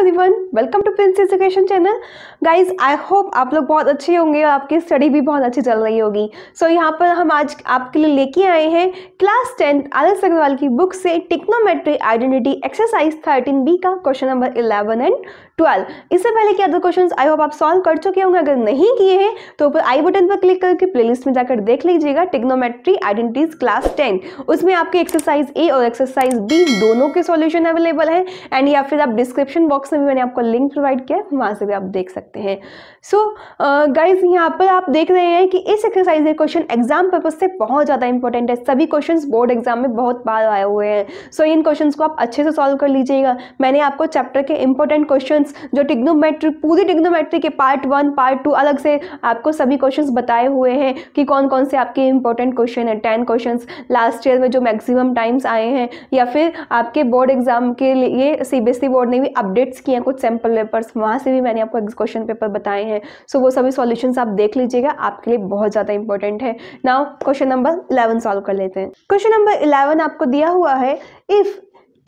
everyone welcome to Prince education channel guys I hope आप लोग बहुत अच्छे होंगे और आपकी स्टडी भी बहुत अच्छी चल रही होगी सो so, यहाँ पर हम आज आपके लिए लेके आए हैं क्लास टेंथ आदर्श अग्रवाल की बुक से trigonometry identity exercise thirteen B का question number eleven and twelve इससे पहले के अदर क्वेश्चन आई होप आप सॉल्व कर चुके होंगे अगर नहीं किए हैं तो ऊपर आई बटन पर क्लिक करके प्लेलिस्ट में जाकर देख लीजिएगा टिग्नोमेट्री आइडेंटिटीज क्लास टेन उसमें आपके एक्सरसाइज ए और एक्सरसाइज बी दोनों के सॉल्यूशन अवेलेबल है एंड या फिर आप डिस्क्रिप्शन बॉक्स में भी मैंने आपको लिंक प्रोवाइड किया है वहाँ से भी आप देख सकते हैं सो गाइज uh, यहाँ पर आप देख रहे हैं कि इस एक्सरसाइज के क्वेश्चन एग्जाम पर्पज से बहुत ज़्यादा इंपॉर्टेंट है सभी क्वेश्चन बोर्ड एग्जाम में बहुत बार आए हुए हैं सो so, इन क्वेश्चन को आप अच्छे से सॉल्व कर लीजिएगा मैंने आपको चैप्टर के इंपॉर्टेंट क्वेश्चन क्वेश्चंस जो टिग्नोमेट्री पूरी टिग्नोमेट्री के पार्ट वन पार्ट टू अलग से आपको सभी क्वेश्चंस बताए हुए हैं कि कौन कौन से आपके इंपॉर्टेंट क्वेश्चन हैं टेन क्वेश्चंस लास्ट ईयर में जो मैक्सिमम टाइम्स आए हैं या फिर आपके बोर्ड एग्जाम के लिए सी बोर्ड e ने भी अपडेट्स किए हैं कुछ सैम्पल पेपर्स वहाँ से भी मैंने आपको क्वेश्चन पेपर बताए हैं सो वो सभी सॉल्यूशंस आप देख लीजिएगा आपके लिए बहुत ज़्यादा इंपॉर्टेंट है now question number eleven solve कर लेते हैं क्वेश्चन नंबर इलेवन आपको दिया हुआ है if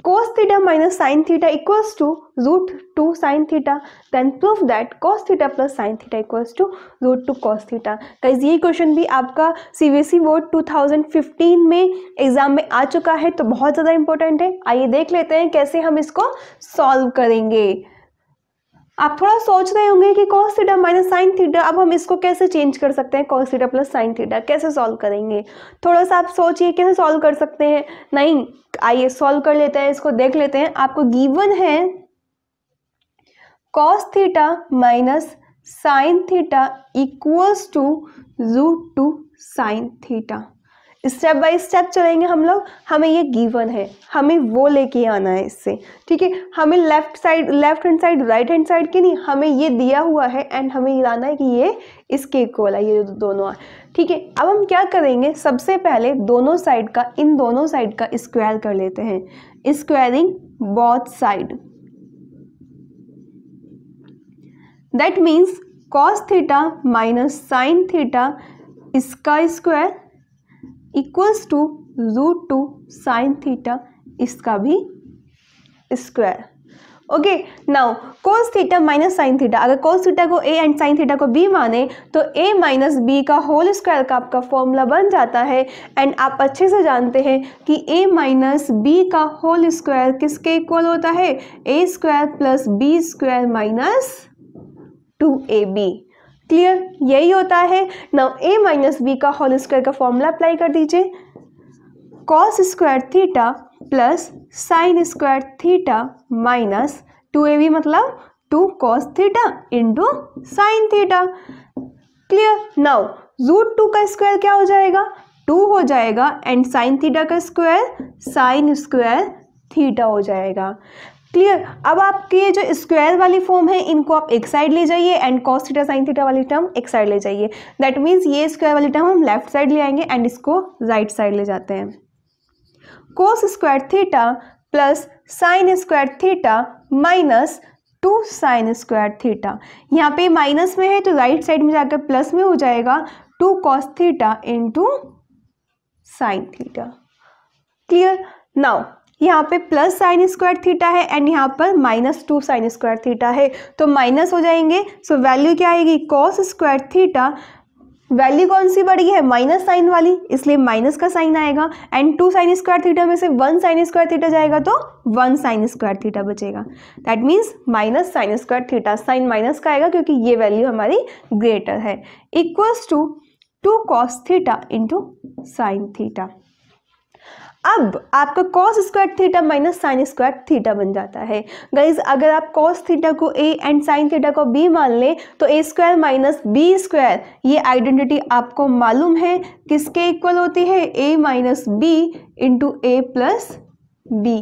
cos theta minus sin theta equals to root 2 sin theta then prove that cos theta plus sin theta equals to root 2 cos theta guys ye question bhi aapka C board 2015 mein exam mein aa chuka hai to bahut zyada important hai aaiye dekh lete hain kaise hum isko solve karenge आप थोड़ा सोच रहे होंगे कि cos theta minus sine theta अब हम इसको कैसे चेंज कर सकते हैं cos theta plus sine theta कैसे सॉल्व करेंगे थोड़ा सा आप सोचिए कैसे सॉल्व कर सकते हैं नहीं आइए सॉल्व कर लेते हैं इसको देख लेते हैं आपको गिवन है cos theta minus sine theta equals to जू two sine theta step by step चलेंगे हम लोग हमें ये गिवन है हमें वो लेके आना है इससे ठीक है हमें left side left hand side right hand side के नहीं हमें ये दिया हुआ है एंड हमें लाना है कि ये इसके इक्वल है ये दोनों ठीक है अब हम क्या करेंगे सबसे पहले दोनों साइड का इन दोनों साइड का स्क्वायर कर लेते हैं squaring both side that means cos theta minus sine theta इसका square equals to root two sine theta इसका भी square okay now cos theta minus sine theta अगर कोस थीटा को ए एंड साइन थीटा को B माने तो A minus B का whole square का आपका फॉर्मूला बन जाता है एंड आप अच्छे से जानते हैं कि ए माइनस बी का होल स्क्वायर किसके इक्वल होता है A square plus B square minus two A B clear यही होता है नाउ ए माइनस बी का होल स्क्वायर का फॉर्मूला अप्लाई कर दीजिए cos square theta plus sine square theta minus two A B मतलब two cos theta into sine theta clear now root two का square क्या हो जाएगा टू हो जाएगा एंड साइन थीटा का स्क्वायर साइन स्क्वायर थीटा हो जाएगा क्लियर अब आपके ये जो स्क्वायर वाली फॉर्म है इनको आप एक साइड ले जाइए and cos theta sine theta वाली टर्म एक साइड ले जाइए दैट मीन्स ये स्क्वायर वाली टर्म हम लेफ्ट साइड ले आएंगे एंड इसको राइट right साइड ले जाते हैं cos square theta plus sine square theta minus two sine square theta यहाँ पे माइनस में है तो राइट right साइड में जाकर प्लस में हो जाएगा two cos theta into sine theta clear now यहाँ पे प्लस साइन स्क्वायर थीटा है एंड यहाँ पर minus two sine square theta है तो माइनस हो जाएंगे सो वैल्यू क्या आएगी कॉस स्क्वायर थीटा वैल्यू कौन सी बढ़ी है माइनस साइन वाली इसलिए माइनस का साइन आएगा and two sine square theta में से वन साइन स्क्वायर थीटा जाएगा तो वन साइन स्क्वायर थीटा बचेगा that means minus sine square theta sine minus का आएगा क्योंकि ये वैल्यू हमारी ग्रेटर है equals to two cos theta into sine theta अब आपका cos square theta minus sine square theta बन जाता है गाइज अगर आप कॉस थीटा को ए एंड साइन थीटा को बी मान लें तो A square minus B square ये आइडेंटिटी आपको मालूम है किसके इक्वल होती है A minus B into A plus B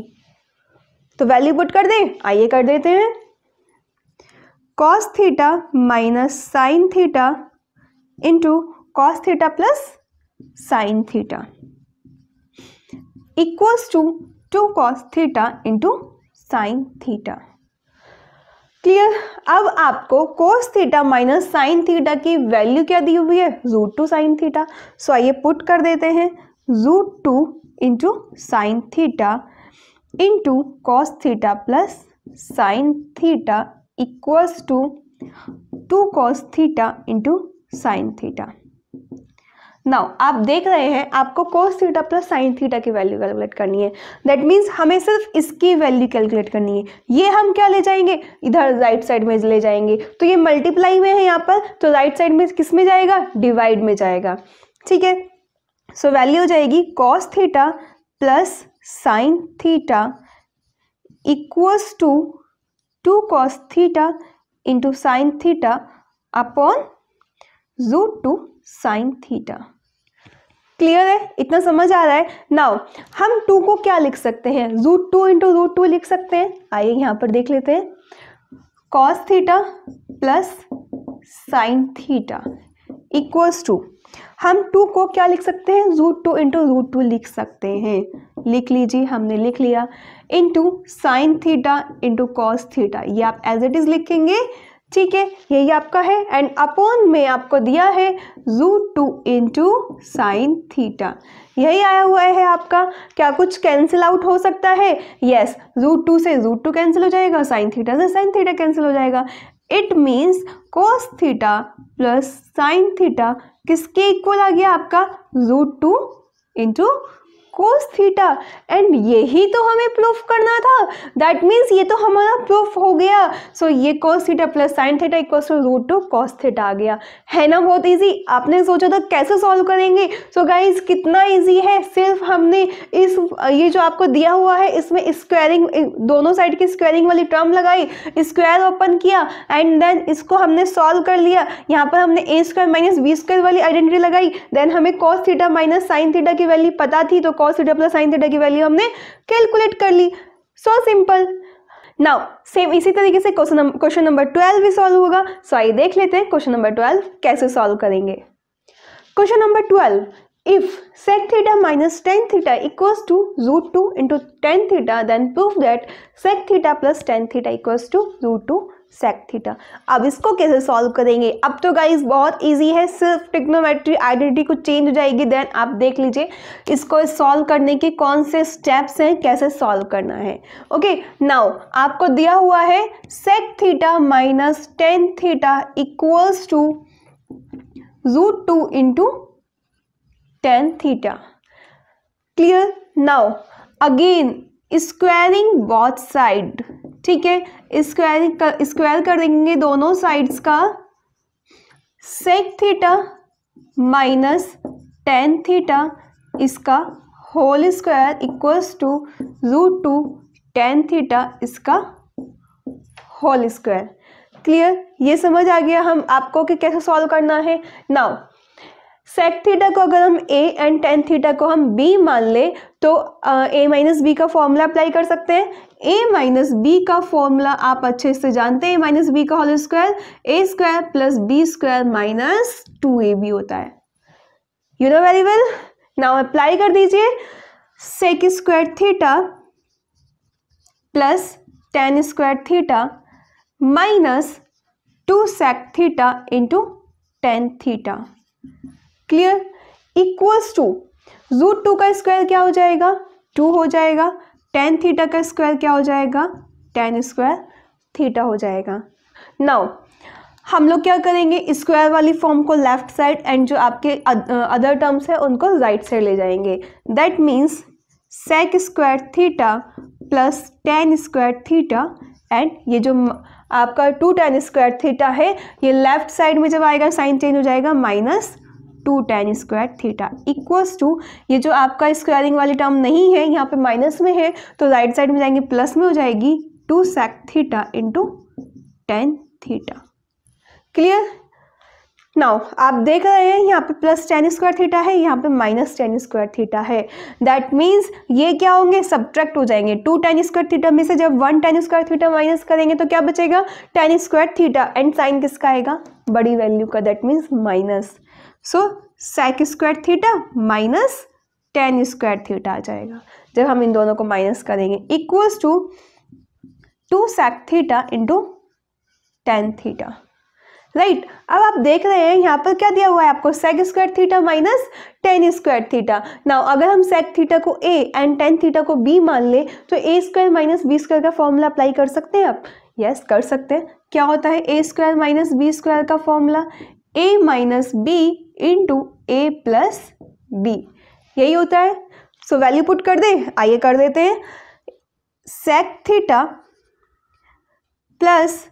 तो वैल्यू पुट कर दें आइए कर देते हैं cos theta minus sine theta into cos theta plus sine theta equals to two cos theta into sine theta clear अब आपको cos theta minus sine theta की वैल्यू क्या दी हुई है root two sine theta so आइए put कर देते हैं root two into sine theta into cos theta plus sine theta equals to two cos theta into sine theta now आप देख रहे हैं आपको cos theta plus sine theta की वैल्यू कैलकुलेट करनी है दैट मीन्स हमें सिर्फ इसकी वैल्यू कैलकुलेट करनी है ये हम क्या ले जाएंगे इधर राइट साइड में ले जाएंगे तो ये मल्टीप्लाई में है यहाँ पर तो राइट साइड में किस में जाएगा डिवाइड में जाएगा ठीक है सो वैल्यू हो जाएगी cos theta plus sine theta equals to two cos theta into sine theta upon root two sine theta clear है इतना समझ आ रहा है नाउ हम टू को क्या लिख सकते हैं root two into root two लिख सकते हैं आइए यहां पर देख लेते हैं cos theta plus sine theta equals to हम टू को क्या लिख सकते हैं root two into root two लिख सकते हैं लिख लीजिए हमने लिख लिया into sine theta into cos theta ये आप एज इट इज़ लिखेंगे ठीक है यही आपका है एंड अपॉन में आपको दिया है जू टू इंटू साइन थीटा यही आया हुआ है आपका क्या कुछ कैंसिल आउट हो सकता है यस जू टू से जू टू कैंसिल हो जाएगा साइन थीटा से साइन थीटा कैंसिल हो जाएगा it means cos theta plus sine theta किसके इक्वल आ गया आपका जू two into cos theta and यही तो हमें प्रूफ करना था दैट मीन्स ये तो हमारा प्रूफ हो गया सो so, ये cos theta plus sine theta equal to root two cos theta आ गया है ना बहुत ईजी आपने सोचा था कैसे सॉल्व करेंगे सो so, गाइज कितना ईजी है सिर्फ हमने इस ये जो आपको दिया हुआ है इसमें स्क्वायरिंग दोनों साइड की स्क्वायरिंग वाली टर्म लगाई स्क्वायर ओपन किया एंड देन इसको हमने सॉल्व कर लिया यहाँ पर हमने A square minus B square वाली आइडेंटिटी लगाई देन हमें cos theta minus sine theta की वैल्यू पता थी तो cos theta plus sine theta की वैल्यू हमने कैलकुलेट कर ली सो सिंपल नाउ सेम इसी तरीके से क्वेश्चन क्वेश्चन नंबर ट्वेल्व भी सॉल्व होगा सो आइए देख लेते हैं क्वेश्चन नंबर ट्वेल्व कैसे सॉल्व करेंगे question number twelve if sec theta minus tan theta equals to root 2 into tan theta then prove that sec theta plus tan theta equals to root 2 sec theta अब इसको कैसे solve करेंगे अब तो guys बहुत easy है सिर्फ टिक्नोमेट्री identity को चेंज हो जाएगी देन आप देख लीजिए इसको सॉल्व करने के कौन से स्टेप्स हैं कैसे सॉल्व करना है ओके नाउ आपको दिया हुआ है sec theta minus tan theta equals to root two into tan theta clear now again squaring both side ठीक है स्क्वायर स्क्वायर कर देंगे दोनों साइड्स का sec theta minus tan theta इसका whole square equals to root two tan theta इसका whole square clear ये समझ आ गया हम आपको कि कैसे सॉल्व करना है नाउ सेक थीटा को अगर हम ए एंड टेन थीटा को हम बी मान लें तो ए माइनस बी का फॉर्मूला अप्लाई कर सकते हैं ए माइनस बी का फॉर्मूला आप अच्छे से जानते हैं ए माइनस बी का whole square A square plus B square minus two A B होता है you know very well now apply कर दीजिए sec square theta plus tan square theta minus two sec theta into tan theta clear equals to root two का square क्या हो जाएगा two हो जाएगा टेन थीटा का स्क्वायर क्या हो जाएगा टेन स्क्वायर थीटा हो जाएगा नाउ हम लोग क्या करेंगे स्क्वायर वाली फॉर्म को लेफ्ट साइड एंड जो आपके अदर टर्म्स है उनको राइट right साइड ले जाएंगे that means sec square theta plus tan square theta and ये जो आपका टू टेन स्क्वायर थीटा है ये लेफ्ट साइड में जब आएगा साइन चेंज हो जाएगा minus two tan square theta equals to ये जो आपका स्क्वायरिंग वाली टर्म नहीं है यहाँ पे माइनस में है तो राइट साइड में जाएंगे प्लस में हो जाएगी two sec theta into tan theta clear now आप देख रहे हैं यहाँ पे प्लस टेन स्क्वायर थीटा है यहाँ पे माइनस टेन स्क्वायर थीटा है दैट मीन्स ये क्या होंगे सब्ट्रैक्ट हो जाएंगे टू टेन स्क्वायर थीटा में से जब one tan square theta minus करेंगे तो क्या बचेगा tan square theta and sign किसका आएगा बड़ी वैल्यू का that means minus so sec square theta minus tan square theta आ जाएगा जब हम इन दोनों को माइनस करेंगे equals to two sec theta into tan theta right अब आप देख रहे हैं यहाँ पर क्या दिया हुआ है आपको sec square theta minus tan square theta now अगर हम सेक थीटा को ए एंड टेन थीटा को बी मान ले तो A square minus B square का फॉर्मूला अप्लाई कर सकते हैं आप यस yes, कर सकते हैं क्या होता है A square minus B square का formula A minus B into A plus B यही होता है सो वैल्यू पुट कर दें आइए कर देते हैं sec theta plus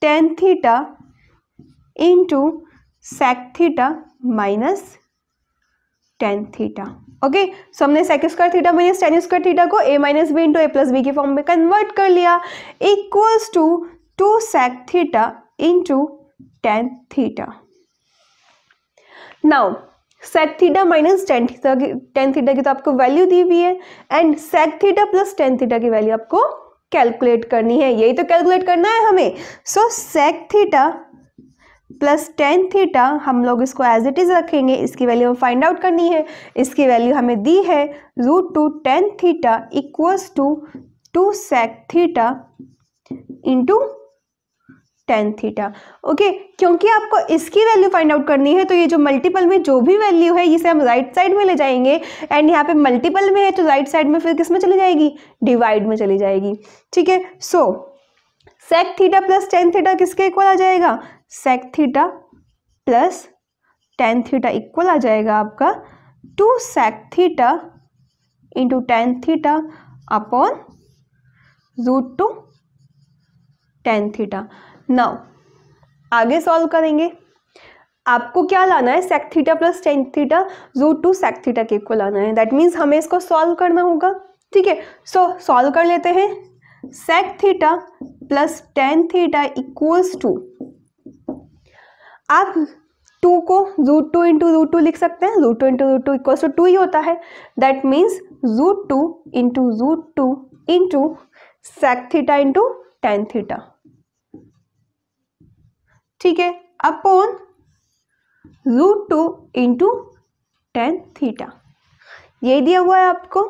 tan theta into sec theta minus tan theta okay so हमने sec square theta minus tan square theta को A minus B into A plus B के फॉर्म में कन्वर्ट कर लिया equals to two sec theta into tan theta now sec theta minus tan theta की tan theta की तो आपको value दी हुई है and sec theta plus tan theta की वैल्यू आपको कैलकुलेट करनी है यही तो कैलकुलेट करना है हमें so sec theta plus tan theta हम लोग इसको एज इट इज़ रखेंगे इसकी वैल्यू हमें फाइंड आउट करनी है इसकी वैल्यू हमें दी है root two tan theta equals to two sec theta into tan theta okay क्योंकि आपको इसकी वैल्यू फाइंड आउट करनी है तो ये जो मल्टीपल में जो भी वैल्यू है इसे हम राइट right साइड में ले जाएंगे एंड यहाँ पे मल्टीपल में है तो राइट right साइड में फिर किस में चली जाएगी डिवाइड में चली जाएगी ठीक है so sec theta plus tan theta किसके इक्वल आ जाएगा sec theta plus tan theta equal आ जाएगा आपका two sec theta into tan theta upon root two tan theta now आगे सॉल्व करेंगे आपको क्या लाना है sec theta plus tan theta root two sec theta के इक्वल लाना है दैट मीन्स हमें इसको सॉल्व करना होगा ठीक है सो सॉल्व कर लेते हैं sec theta plus tan theta equals to आप टू को root two into root two लिख सकते हैं root two into root two equals to two ही होता है that means root two into root two into sec theta into tan theta ठीक है upon root two into tan theta ये दिया हुआ है आपको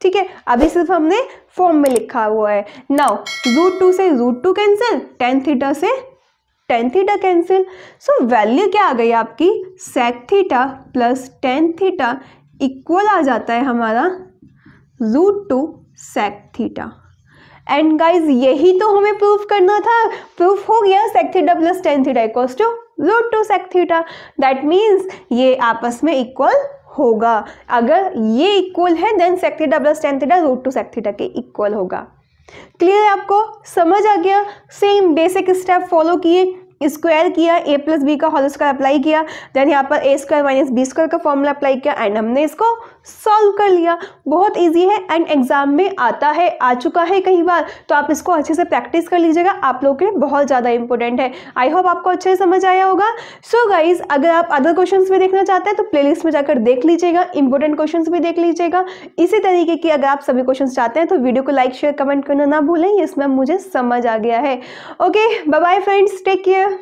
ठीक है अभी सिर्फ हमने फॉर्म में लिखा हुआ है नाउ रूट टू से root two cancel tan theta से tan theta cancel so value क्या आ गई आपकी sec theta plus tan theta equal आ जाता है हमारा root two sec theta and guys यही तो हमें प्रूफ करना था प्रूफ हो गया sec theta plus tan theta equal to root two sec theta that means ये आपस में इक्वल होगा अगर ये इक्वल है then sec theta plus tan theta root two sec theta के इक्वल होगा क्लियर आपको समझ आ गया सेम बेसिक स्टेप फॉलो किए स्क्वायर किया ए प्लस बी का होल स्क्वायर अप्लाई किया देन यहाँ पर A square minus B square का फॉर्मूला अप्लाई किया एंड हमने इसको सॉल्व कर लिया बहुत इजी है एंड एग्जाम में आता है आ चुका है कई बार तो आप इसको अच्छे से प्रैक्टिस कर लीजिएगा आप लोगों के लिए बहुत ज़्यादा इंपॉर्टेंट है आई होप आपको अच्छे से समझ आया होगा सो so गाइज अगर आप अदर क्वेश्चन भी देखना चाहते हैं तो प्ले में जाकर देख लीजिएगा इंपॉर्टेंट क्वेश्चन भी देख लीजिएगा इसी तरीके की अगर आप सभी क्वेश्चन चाहते हैं तो वीडियो को लाइक शेयर कमेंट करना ना भूलें इसमें मुझे समझ आ गया है okay bye bye friends take care